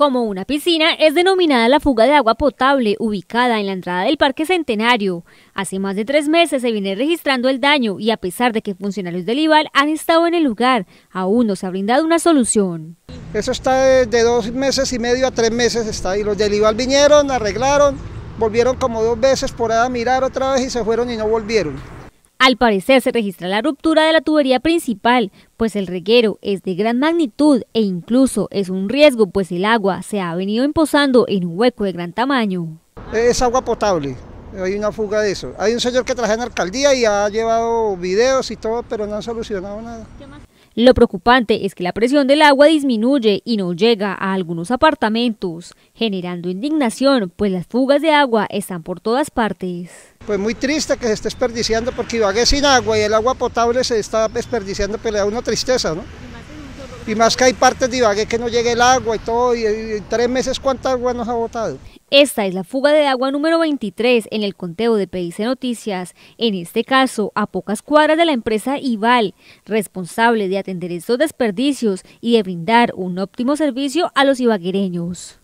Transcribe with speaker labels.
Speaker 1: como una piscina, es denominada la fuga de agua potable ubicada en la entrada del Parque Centenario. Hace más de tres meses se viene registrando el daño y a pesar de que funcionarios del IVAL han estado en el lugar, aún no se ha brindado una solución.
Speaker 2: Eso está de, dos meses y medio a tres meses, está ahí. Los del IVAL vinieron, arreglaron, volvieron como dos veces por ahí a mirar otra vez y se fueron y no volvieron.
Speaker 1: Al parecer se registra la ruptura de la tubería principal, pues el reguero es de gran magnitud e incluso es un riesgo, pues el agua se ha venido empozando en un hueco de gran tamaño.
Speaker 2: Es agua potable, hay una fuga de eso. Hay un señor que traje en alcaldía y ha llevado videos y todo, pero no han solucionado nada.
Speaker 1: Lo preocupante es que la presión del agua disminuye y no llega a algunos apartamentos, generando indignación, pues las fugas de agua están por todas partes.
Speaker 2: Pues muy triste que se esté desperdiciando porque Ibagué sin agua y el agua potable se está desperdiciando, pero pues le da una tristeza, ¿no? Y más que hay partes de Ibagué que no llegue el agua
Speaker 1: y todo, y, en tres meses cuánta agua nos ha botado. Esta es la fuga de agua número 23 en el conteo de PIC Noticias, en este caso a pocas cuadras de la empresa Ival, responsable de atender estos desperdicios y de brindar un óptimo servicio a los ibaguereños.